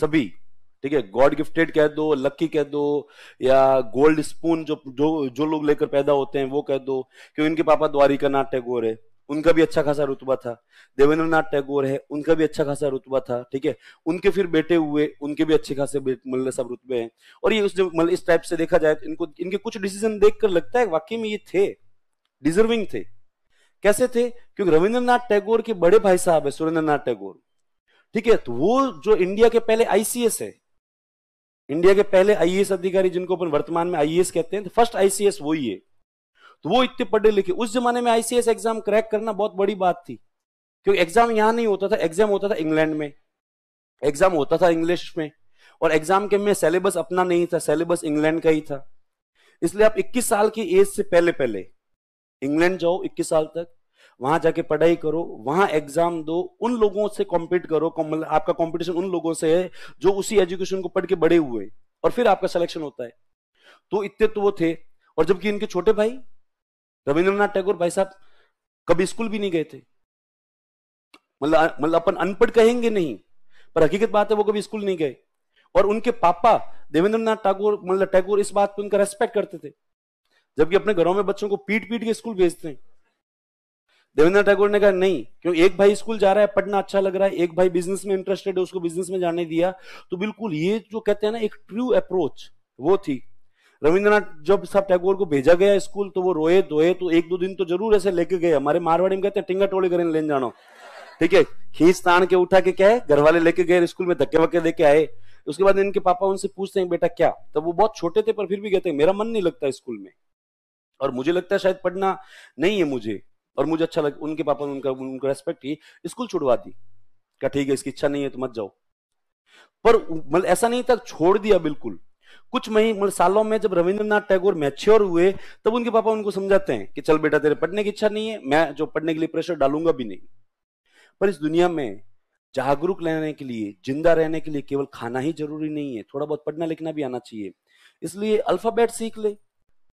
सभी ठीक है गॉड गिफ्टेड कह दो लकी कह दो या गोल्ड स्पून जो जो जो लोग लेकर पैदा होते हैं वो कह दो क्योंकि इनके पापा द्वारिका नाथ टैगोर है उनका भी अच्छा खासा रुतबा था देवेंद्र नाथ टैगोर है उनका भी अच्छा खासा रुतबा था ठीक है उनके फिर बेटे हुए उनके भी अच्छे खासे मतलब सब रुतबे हैं और ये उस मतलब इस टाइप से देखा जाए तो इनको इनके कुछ डिसीजन देखकर लगता है वाकई में ये थे डिजर्विंग थे कैसे थे क्योंकि रविंद्रनाथ टैगोर के बड़े भाई साहब है सुरेंद्र नाथ टैगोर ठीक है तो वो जो इंडिया के पहले आईसीएस है इंडिया के पहले आईएएस अधिकारी जिनको अपन वर्तमान में आईएएस कहते हैं तो फर्स्ट आईसीएस वही है तो वो इतने पढ़े लिखे उस जमाने में आईसीएस एग्जाम क्रैक करना बहुत बड़ी बात थी क्योंकि एग्जाम यहां नहीं होता था एग्जाम होता था इंग्लैंड में एग्जाम होता था इंग्लिश में और एग्जाम के में सिलेबस अपना नहीं था सिलेबस इंग्लैंड का ही था इसलिए आप 21 साल की एज से पहले पहले इंग्लैंड जाओ 21 साल तक वहां जाके पढ़ाई करो वहां एग्जाम दो उन लोगों से कॉम्पीट करो मतलब आपका कॉम्पिटिशन उन लोगों से है जो उसी एजुकेशन को पढ़ के बड़े हुए और फिर आपका सिलेक्शन होता है तो इतने तो वो थे और जबकि इनके छोटे भाई रविंद्रनाथ टैगोर भाई साहब कभी स्कूल भी नहीं गए थे मतलब मतलब अपन अनपढ़ कहेंगे नहीं पर हकीकत बात है वो कभी स्कूल नहीं गए और उनके पापा देवेंद्र नाथ टैगोर मतलब टैगोर इस बात पे उनका रेस्पेक्ट करते थे जबकि अपने घरों में बच्चों को पीट पीट के स्कूल भेजते हैं देवेंद्र ठाकुर ने कहा नहीं क्यों एक भाई स्कूल जा रहा है पढ़ना अच्छा लग रहा है एक भाई बिजनेस में इंटरेस्टेड है उसको बिजनेस में जाने दिया तो बिल्कुल ये जो कहते हैं ना एक ट्रू अप्रोच वो थी रविंद्रनाथ जब सब टैगोर को भेजा गया स्कूल तो वो रोए धोए तो एक दो दिन तो जरूर ऐसे लेके गए हमारे मारवाड़ी में कहते हैं टिंगा टोली करें लेन जानो ठीक है खींच तान के उठा के क्या है घर वाले लेके गए स्कूल में धक्के वक्के लेके आए उसके बाद इनके पापा उनसे पूछते हैं बेटा क्या तब वो बहुत छोटे थे पर फिर भी कहते हैं मेरा मन नहीं लगता स्कूल में और मुझे लगता है शायद पढ़ना नहीं है मुझे और मुझे अच्छा लग उनके पापा ने उनका उनका रेस्पेक्ट की स्कूल छुड़वा दी क्या ठीक है इसकी इच्छा नहीं है तो मत जाओ पर मतलब ऐसा नहीं था छोड़ दिया बिल्कुल कुछ महीने मतलब सालों में जब रविंद्रनाथ टैगोर मैच्योर हुए तब उनके पापा उनको समझाते हैं कि चल बेटा तेरे पढ़ने की इच्छा नहीं है मैं जो पढ़ने के लिए प्रेशर डालूंगा भी नहीं पर इस दुनिया में जागरूक रहने के लिए जिंदा रहने के लिए केवल खाना ही जरूरी नहीं है थोड़ा बहुत पढ़ना लिखना भी आना चाहिए इसलिए अल्फाबेट सीख ले